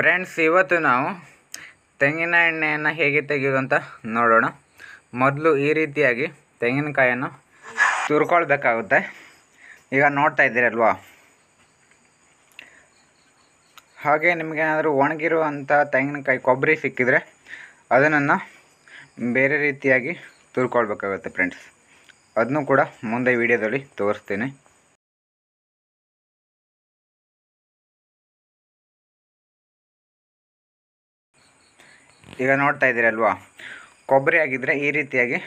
friends ಇವತ್ತು ನಾವು ತೆಂಗಿನ ಎಣ್ಣೆಯನ್ನು ಹೇಗೆ ತೆಗೆಯೋದು ಅಂತ ನೋಡೋಣ ಮೊದಲು ಈ ರೀತಿಯಾಗಿ ತೆಂಗಿನಕಾಯನ್ನು ತುರ್ಕೊಳ್ಬೇಕಾಗುತ್ತೆ ಈಗ ನೋಡ್ತಾ ಇದ್ದೀರಲ್ವಾ ಹಾಗೆ ನಿಮಗೇನಾದರೂ ಒಣಗಿರುವಂಥ ತೆಂಗಿನಕಾಯಿ ಕೊಬ್ಬರಿ ಸಿಕ್ಕಿದರೆ ಅದನ್ನು ಬೇರೆ ರೀತಿಯಾಗಿ ತುರ್ಕೊಳ್ಬೇಕಾಗುತ್ತೆ ಫ್ರೆಂಡ್ಸ್ ಅದನ್ನು ಕೂಡ ಮುಂದೆ ವಿಡಿಯೋದಲ್ಲಿ ತೋರಿಸ್ತೀನಿ ಈಗ ನೋಡ್ತಾ ಇದ್ದೀರಲ್ವಾ ಕೊಬ್ಬರಿ ಆಗಿದ್ದರೆ ಈ ರೀತಿಯಾಗಿ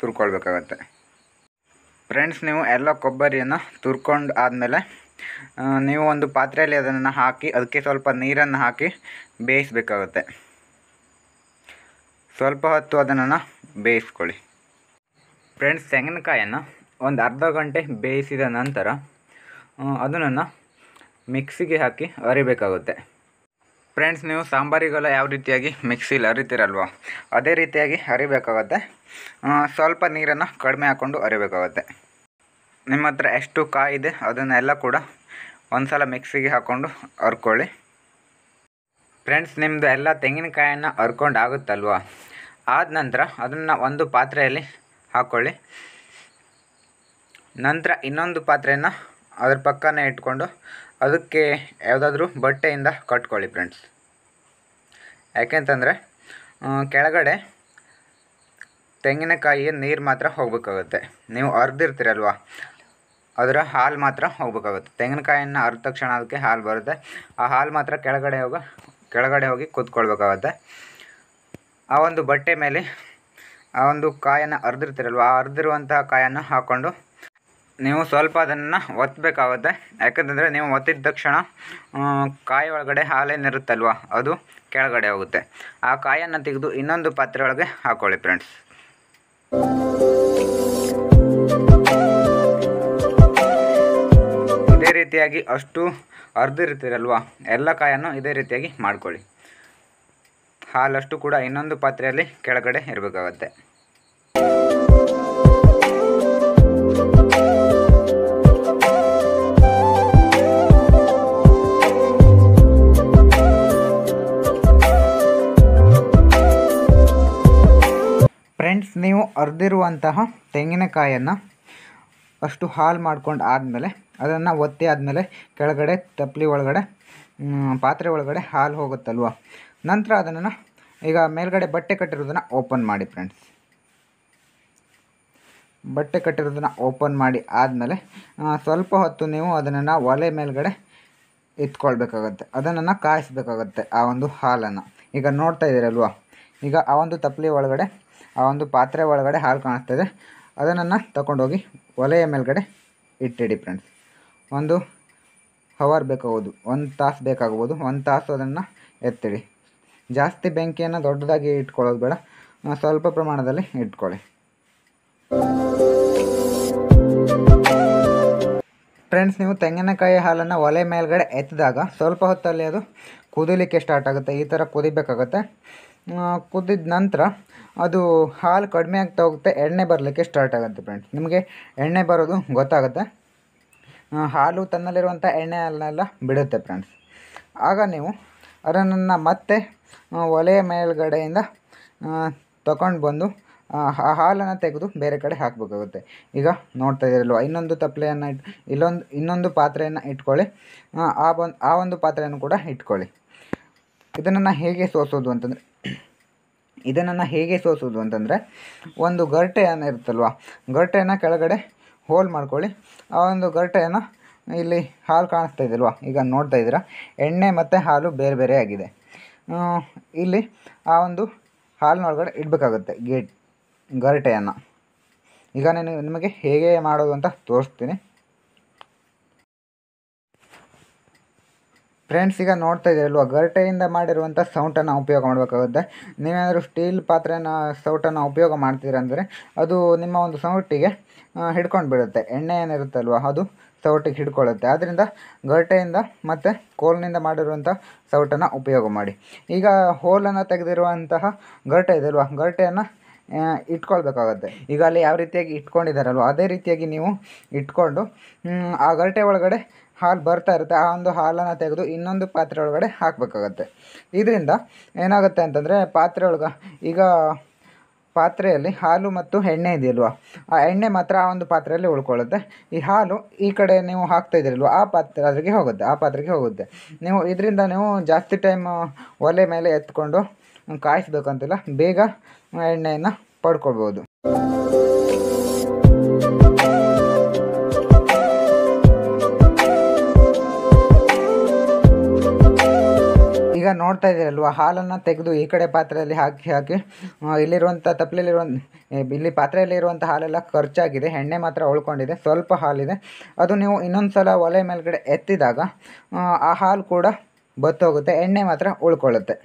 ತುರ್ಕೊಳ್ಬೇಕಾಗತ್ತೆ ಫ್ರೆಂಡ್ಸ್ ನೀವು ಎಲ್ಲ ಕೊಬ್ಬರಿಯನ್ನು ತುರ್ಕೊಂಡು ಆದಮೇಲೆ ನೀವು ಒಂದು ಪಾತ್ರೆಯಲ್ಲಿ ಅದನ್ನು ಹಾಕಿ ಅದಕ್ಕೆ ಸ್ವಲ್ಪ ನೀರನ್ನು ಹಾಕಿ ಬೇಯಿಸಬೇಕಾಗುತ್ತೆ ಸ್ವಲ್ಪ ಹೊತ್ತು ಅದನ್ನು ಬೇಯಿಸ್ಕೊಳ್ಳಿ ಫ್ರೆಂಡ್ಸ್ ತೆಂಗಿನಕಾಯನ್ನು ಒಂದು ಅರ್ಧ ಗಂಟೆ ಬೇಯಿಸಿದ ನಂತರ ಅದನ್ನು ಮಿಕ್ಸಿಗೆ ಹಾಕಿ ಅರಿಬೇಕಾಗುತ್ತೆ ಫ್ರೆಂಡ್ಸ್ ನೀವು ಸಾಂಬಾರಿಗೆಲ್ಲ ಯಾವ ರೀತಿಯಾಗಿ ಮಿಕ್ಸಿಲಿ ಅರಿತೀರಲ್ವ ಅದೇ ರೀತಿಯಾಗಿ ಅರಿಬೇಕಾಗುತ್ತೆ ಸ್ವಲ್ಪ ನೀರನ್ನು ಕಡಿಮೆ ಹಾಕ್ಕೊಂಡು ಅರಿಬೇಕಾಗುತ್ತೆ ನಿಮ್ಮ ಹತ್ರ ಎಷ್ಟು ಕಾಯಿದೆ ಅದನ್ನೆಲ್ಲ ಕೂಡ ಒಂದು ಸಲ ಮಿಕ್ಸಿಗೆ ಹಾಕ್ಕೊಂಡು ಹರ್ಕೊಳ್ಳಿ ಫ್ರೆಂಡ್ಸ್ ನಿಮ್ಮದು ಎಲ್ಲ ತೆಂಗಿನಕಾಯನ್ನು ಹರ್ಕೊಂಡು ಆಗುತ್ತಲ್ವ ಆದ ನಂತರ ಅದನ್ನು ಒಂದು ಪಾತ್ರೆಯಲ್ಲಿ ಹಾಕ್ಕೊಳ್ಳಿ ನಂತರ ಇನ್ನೊಂದು ಪಾತ್ರೆಯನ್ನು ಅದ್ರ ಪಕ್ಕನೇ ಇಟ್ಕೊಂಡು ಅದಕ್ಕೆ ಯಾವುದಾದ್ರೂ ಬಟ್ಟೆಯಿಂದ ಕಟ್ಕೊಳ್ಳಿ ಫ್ರೆಂಡ್ಸ್ ಯಾಕೆಂತಂದರೆ ಕೆಳಗಡೆ ತೆಂಗಿನಕಾಯಿಯ ನೀರು ಮಾತ್ರ ಹೋಗಬೇಕಾಗುತ್ತೆ ನೀವು ಅರ್ದಿರ್ತೀರಲ್ವಾ ಅದರ ಹಾಲು ಮಾತ್ರ ಹೋಗಬೇಕಾಗುತ್ತೆ ತೆಂಗಿನಕಾಯಿಯನ್ನು ಅರ್ದ ತಕ್ಷಣ ಅದಕ್ಕೆ ಹಾಲು ಬರುತ್ತೆ ಆ ಹಾಲು ಮಾತ್ರ ಕೆಳಗಡೆ ಹೋಗಿ ಕೆಳಗಡೆ ಹೋಗಿ ಕೂತ್ಕೊಳ್ಬೇಕಾಗುತ್ತೆ ಆ ಒಂದು ಬಟ್ಟೆ ಮೇಲೆ ಆ ಒಂದು ಕಾಯನ್ನು ಅರ್ದಿರ್ತೀರಲ್ವ ಆ ಅರ್ದಿರುವಂತಹ ಕಾಯನ್ನು ಹಾಕ್ಕೊಂಡು ನೀವು ಸ್ವಲ್ಪ ಅದನ್ನು ಒತ್ತಬೇಕಾಗುತ್ತೆ ಯಾಕಂತಂದರೆ ನೀವು ಒತ್ತಿದ ತಕ್ಷಣ ಕಾಯಿ ಒಳಗಡೆ ಹಾಲೇನಿರುತ್ತಲ್ವ ಅದು ಕೆಳಗಡೆ ಹೋಗುತ್ತೆ ಆ ಕಾಯನ್ನು ತೆಗೆದು ಇನ್ನೊಂದು ಪಾತ್ರೆ ಒಳಗೆ ಹಾಕೊಳ್ಳಿ ಫ್ರೆಂಡ್ಸ್ ಇದೇ ರೀತಿಯಾಗಿ ಅಷ್ಟು ಅರ್ಧಿರ್ತೀರಲ್ವ ಎಲ್ಲ ಕಾಯನ್ನು ಇದೇ ರೀತಿಯಾಗಿ ಮಾಡ್ಕೊಳ್ಳಿ ಹಾಲಷ್ಟು ಕೂಡ ಇನ್ನೊಂದು ಪಾತ್ರೆಯಲ್ಲಿ ಕೆಳಗಡೆ ಇರಬೇಕಾಗತ್ತೆ ನೀವು ಅರ್ದಿರುವಂತಹ ತೆಂಗಿನಕಾಯನ್ನು ಅಷ್ಟು ಹಾಲು ಮಾಡ್ಕೊಂಡು ಆದಮೇಲೆ ಅದನ್ನು ಒತ್ತಿ ಆದಮೇಲೆ ಕೆಳಗಡೆ ತಪ್ಲಿ ಒಳಗಡೆ ಪಾತ್ರೆ ಒಳಗಡೆ ಹಾಲು ಹೋಗುತ್ತಲ್ವ ನಂತರ ಅದನ್ನು ಈಗ ಮೇಲ್ಗಡೆ ಬಟ್ಟೆ ಕಟ್ಟಿರೋದನ್ನು ಓಪನ್ ಮಾಡಿ ಫ್ರೆಂಡ್ಸ್ ಬಟ್ಟೆ ಕಟ್ಟಿರೋದನ್ನು ಓಪನ್ ಮಾಡಿ ಆದಮೇಲೆ ಸ್ವಲ್ಪ ಹೊತ್ತು ನೀವು ಅದನ್ನು ಒಲೆ ಮೇಲ್ಗಡೆ ಎತ್ಕೊಳ್ಬೇಕಾಗುತ್ತೆ ಅದನ್ನು ಕಾಯಿಸ್ಬೇಕಾಗತ್ತೆ ಆ ಒಂದು ಹಾಲನ್ನು ಈಗ ನೋಡ್ತಾ ಇದ್ದೀರಲ್ವ ಈಗ ಆ ಒಂದು ತಪ್ಲಿ ಒಳಗಡೆ ಆ ಒಂದು ಪಾತ್ರೆ ಒಳಗಡೆ ಹಾಲು ಇದೆ ಅದನ್ನು ತಗೊಂಡೋಗಿ ಒಲೆಯ ಮೇಲ್ಗಡೆ ಇಟ್ಟಿಡಿ ಫ್ರೆಂಡ್ಸ್ ಒಂದು ಹವರ್ ಬೇಕಾಗ್ಬೋದು ಒಂದು ತಾಸು ಬೇಕಾಗ್ಬೋದು ಒಂದು ತಾಸು ಅದನ್ನು ಎತ್ತಿಡಿ ಜಾಸ್ತಿ ಬೆಂಕಿಯನ್ನು ದೊಡ್ಡದಾಗಿ ಇಟ್ಕೊಳ್ಳೋದು ಬೇಡ ಸ್ವಲ್ಪ ಪ್ರಮಾಣದಲ್ಲಿ ಇಟ್ಕೊಳ್ಳಿ ಫ್ರೆಂಡ್ಸ್ ನೀವು ತೆಂಗಿನಕಾಯಿ ಹಾಲನ್ನು ಒಲೆ ಮೇಲ್ಗಡೆ ಎತ್ತಿದಾಗ ಸ್ವಲ್ಪ ಹೊತ್ತಲ್ಲಿ ಅದು ಕುದಿಲಿಕ್ಕೆ ಸ್ಟಾರ್ಟ್ ಆಗುತ್ತೆ ಈ ಥರ ಕುದಿಬೇಕಾಗುತ್ತೆ ಕುದಿದ ನಂತರ ಅದು ಹಾಲು ಕಡಿಮೆ ಆಗ್ತಾ ಹೋಗುತ್ತೆ ಎಣ್ಣೆ ಬರಲಿಕ್ಕೆ ಸ್ಟಾರ್ಟ್ ಆಗುತ್ತೆ ಫ್ರೆಂಡ್ಸ್ ನಿಮಗೆ ಎಣ್ಣೆ ಬರೋದು ಗೊತ್ತಾಗುತ್ತೆ ಹಾಲು ತನ್ನಲ್ಲಿರುವಂಥ ಎಣ್ಣೆಯನ್ನೆಲ್ಲ ಬಿಡುತ್ತೆ ಫ್ರೆಂಡ್ಸ್ ಆಗ ನೀವು ಅದನ್ನು ಮತ್ತೆ ಒಲೆಯ ಮೇಲ್ಗಡೆಯಿಂದ ತಗೊಂಡು ಬಂದು ಆ ಹಾಲನ್ನು ತೆಗೆದು ಬೇರೆ ಕಡೆ ಹಾಕಬೇಕಾಗುತ್ತೆ ಈಗ ನೋಡ್ತಾ ಇದ್ದೀರಲ್ವ ಇನ್ನೊಂದು ತಪ್ಪಲೆಯನ್ನು ಇಟ್ ಇಲ್ಲೊಂದು ಇನ್ನೊಂದು ಪಾತ್ರೆಯನ್ನು ಇಟ್ಕೊಳ್ಳಿ ಆ ಬಂದು ಆ ಒಂದು ಪಾತ್ರೆಯನ್ನು ಕೂಡ ಇಟ್ಕೊಳ್ಳಿ ಇದನ್ನು ಹೇಗೆ ಸೋಸೋದು ಅಂತಂದರೆ ಇದನ್ನು ಹೇಗೆ ಸೋಸೋದು ಅಂತಂದರೆ ಒಂದು ಗರಟೆಯನ್ನು ಇರುತ್ತಲ್ವ ಗರಟೆಯನ್ನು ಕೆಳಗಡೆ ಹೋಲ್ ಮಾಡ್ಕೊಳ್ಳಿ ಆ ಒಂದು ಗರಟೆಯನ್ನು ಇಲ್ಲಿ ಹಾಲು ಕಾಣಿಸ್ತಾ ಇದೆಯಲ್ವ ಈಗ ನೋಡ್ತಾ ಇದ್ದೀರಾ ಎಣ್ಣೆ ಮತ್ತು ಹಾಲು ಬೇರೆ ಬೇರೆ ಆಗಿದೆ ಇಲ್ಲಿ ಆ ಒಂದು ಹಾಲಿನೊಳಗಡೆ ಇಡಬೇಕಾಗುತ್ತೆ ಗೇಟ್ ಗರಟೆಯನ್ನು ಈಗ ನಾನು ನಿಮಗೆ ಹೇಗೆ ಮಾಡೋದು ಅಂತ ತೋರಿಸ್ತೀನಿ ಫ್ರೆಂಡ್ಸ್ ಈಗ ನೋಡ್ತಾ ಇದ್ದೀರಲ್ವ ಗರ್ಟೆಯಿಂದ ಮಾಡಿರುವಂಥ ಸೌಟನ್ನು ಉಪಯೋಗ ಮಾಡಬೇಕಾಗುತ್ತೆ ನೀವೇನಾದರೂ ಸ್ಟೀಲ್ ಪಾತ್ರೆನ ಸೌಟನ್ನು ಉಪಯೋಗ ಮಾಡ್ತೀರಂದರೆ ಅದು ನಿಮ್ಮ ಒಂದು ಸೌಟಿಗೆ ಹಿಡ್ಕೊಂಡು ಬಿಡುತ್ತೆ ಎಣ್ಣೆ ಏನಿರುತ್ತಲ್ವ ಅದು ಸೌಟಿಗೆ ಹಿಡ್ಕೊಳ್ಳುತ್ತೆ ಆದ್ದರಿಂದ ಗರಟೆಯಿಂದ ಮತ್ತು ಕೋಲ್ನಿಂದ ಮಾಡಿರುವಂಥ ಸೌಟನ್ನು ಉಪಯೋಗ ಮಾಡಿ ಈಗ ಹೋಲನ್ನು ತೆಗೆದಿರುವಂತಹ ಇದೆ ಅಲ್ವಾ ಗರಟೆಯನ್ನು ಇಟ್ಕೊಳ್ಬೇಕಾಗತ್ತೆ ಈಗ ಅಲ್ಲಿ ಯಾವ ರೀತಿಯಾಗಿ ಇಟ್ಕೊಂಡಿದ್ದಾರಲ್ವ ಅದೇ ರೀತಿಯಾಗಿ ನೀವು ಇಟ್ಕೊಂಡು ಆ ಗರಟೆ ಒಳಗಡೆ ಹಾಲು ಬರ್ತಾ ಇರುತ್ತೆ ಆ ಒಂದು ಹಾಲನ್ನು ತೆಗೆದು ಇನ್ನೊಂದು ಪಾತ್ರೆ ಒಳಗಡೆ ಹಾಕಬೇಕಾಗತ್ತೆ ಇದರಿಂದ ಏನಾಗುತ್ತೆ ಅಂತಂದರೆ ಪಾತ್ರೆ ಒಳಗೆ ಈಗ ಪಾತ್ರೆಯಲ್ಲಿ ಹಾಲು ಮತ್ತು ಎಣ್ಣೆ ಇದೆಯಲ್ವ ಆ ಎಣ್ಣೆ ಮಾತ್ರ ಆ ಒಂದು ಪಾತ್ರೆಯಲ್ಲಿ ಉಳ್ಕೊಳ್ಳುತ್ತೆ ಈ ಹಾಲು ಈ ಕಡೆ ನೀವು ಹಾಕ್ತಾ ಇದ್ದೀರಲ್ವ ಆ ಪಾತ್ರೆ ಅದ್ರಿಗೆ ಹೋಗುತ್ತೆ ಆ ಪಾತ್ರೆಗೆ ಹೋಗುತ್ತೆ ನೀವು ಇದರಿಂದ ನೀವು ಜಾಸ್ತಿ ಟೈಮ್ ಒಲೆ ಮೇಲೆ ಎತ್ಕೊಂಡು ಕಾಯಿಸ್ಬೇಕಂತಿಲ್ಲ ಬೇಗ ಎಣ್ಣೆಯನ್ನು ಪಡ್ಕೊಳ್ಬೋದು ಈಗ ನೋಡ್ತಾ ಇದ್ದೀರಲ್ವ ಹಾಲನ್ನು ತೆಗೆದು ಈ ಕಡೆ ಪಾತ್ರೆಯಲ್ಲಿ ಹಾಕಿ ಹಾಕಿ ಇಲ್ಲಿರುವಂಥ ತಪ್ಪಲಲ್ಲಿರುವಂಥ ಇಲ್ಲಿ ಪಾತ್ರೆಯಲ್ಲಿರುವಂಥ ಹಾಲೆಲ್ಲ ಖರ್ಚಾಗಿದೆ ಎಣ್ಣೆ ಮಾತ್ರ ಉಳ್ಕೊಂಡಿದೆ ಸ್ವಲ್ಪ ಹಾಲಿದೆ ಅದು ನೀವು ಇನ್ನೊಂದು ಸಲ ಒಲೆ ಮೇಲ್ಗಡೆ ಎತ್ತಿದಾಗ ಆ ಹಾಲು ಕೂಡ ಬತ್ತೋಗುತ್ತೆ ಎಣ್ಣೆ ಮಾತ್ರ ಉಳ್ಕೊಳ್ಳುತ್ತೆ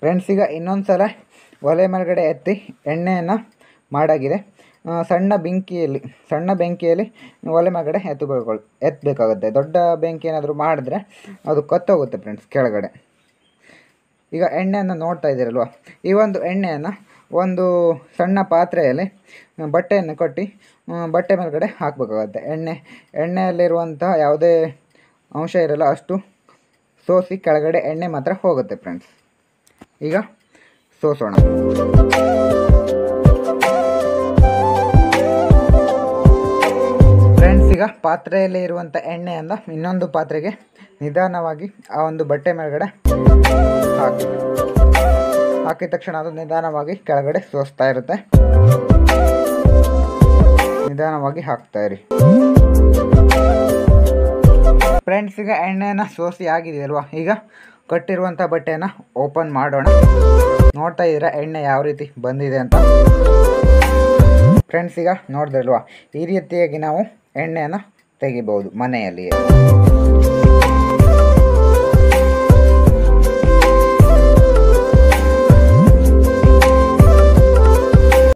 ಫ್ರೆಂಡ್ಸ್ ಈಗ ಇನ್ನೊಂದು ಸಲ ಒಲೆ ಮೇಲ್ಗಡೆ ಎತ್ತಿ ಎಣ್ಣೆಯನ್ನು ಮಾಡಾಗಿದೆ ಸಣ್ಣ ಬೆಂಕಿಯಲ್ಲಿ ಸಣ್ಣ ಬೆಂಕಿಯಲ್ಲಿ ಒಲೆ ಮೇಲ್ಗಡೆ ಎತ್ತಿಕೊಳ್ಕೊಳ್ ಎತ್ತಬೇಕಾಗುತ್ತೆ ದೊಡ್ಡ ಬೆಂಕಿ ಏನಾದರೂ ಮಾಡಿದ್ರೆ ಅದು ಕತ್ತೋಗುತ್ತೆ ಫ್ರೆಂಡ್ಸ್ ಕೆಳಗಡೆ ಈಗ ಎಣ್ಣೆಯನ್ನು ನೋಡ್ತಾ ಇದ್ದೀರಲ್ವ ಈ ಒಂದು ಎಣ್ಣೆಯನ್ನು ಒಂದು ಸಣ್ಣ ಪಾತ್ರೆಯಲ್ಲಿ ಬಟ್ಟೆಯನ್ನು ಕಟ್ಟಿ ಬಟ್ಟೆ ಮೇಲ್ಗಡೆ ಹಾಕಬೇಕಾಗುತ್ತೆ ಎಣ್ಣೆ ಎಣ್ಣೆಯಲ್ಲಿರುವಂತಹ ಯಾವುದೇ ಅಂಶ ಇರಲ್ಲ ಅಷ್ಟು ಸೋಸಿ ಕೆಳಗಡೆ ಎಣ್ಣೆ ಮಾತ್ರ ಹೋಗುತ್ತೆ ಫ್ರೆಂಡ್ಸ್ ಈಗ ಸೋಸೋಣ ಫ್ರೆಂಡ್ಸ್ ಈಗ ಪಾತ್ರೆಯಲ್ಲಿ ಇರುವಂಥ ಎಣ್ಣೆಯನ್ನು ಇನ್ನೊಂದು ಪಾತ್ರೆಗೆ ನಿಧಾನವಾಗಿ ಆ ಒಂದು ಬಟ್ಟೆ ಮೇಲ್ಗಡೆ ಹಾಕಿ ಹಾಕಿದ ತಕ್ಷಣ ಅದು ನಿಧಾನವಾಗಿ ಕೆಳಗಡೆ ಸೋಸ್ತಾ ಇರುತ್ತೆ ನಿಧಾನವಾಗಿ ಹಾಕ್ತಾ ಇರಿ ಫ್ರೆಂಡ್ಸ್ ಈಗ ಎಣ್ಣೆನ ಸೋಸಿ ಆಗಿದೆಯಲ್ವಾ ಈಗ ಕಟ್ಟಿರುವಂಥ ಬಟ್ಟೆನ ಓಪನ್ ಮಾಡೋಣ ನೋಡ್ತಾ ಇದ್ರೆ ಎಣ್ಣೆ ಯಾವ ರೀತಿ ಬಂದಿದೆ ಅಂತ ಫ್ರೆಂಡ್ಸ್ ಈಗ ನೋಡಿದ್ರಲ್ವಾ ಈ ರೀತಿಯಾಗಿ ನಾವು ಎಣ್ಣೆಯನ್ನು ತೆಗಿಬೋದು ಮನೆಯಲ್ಲಿಯೇ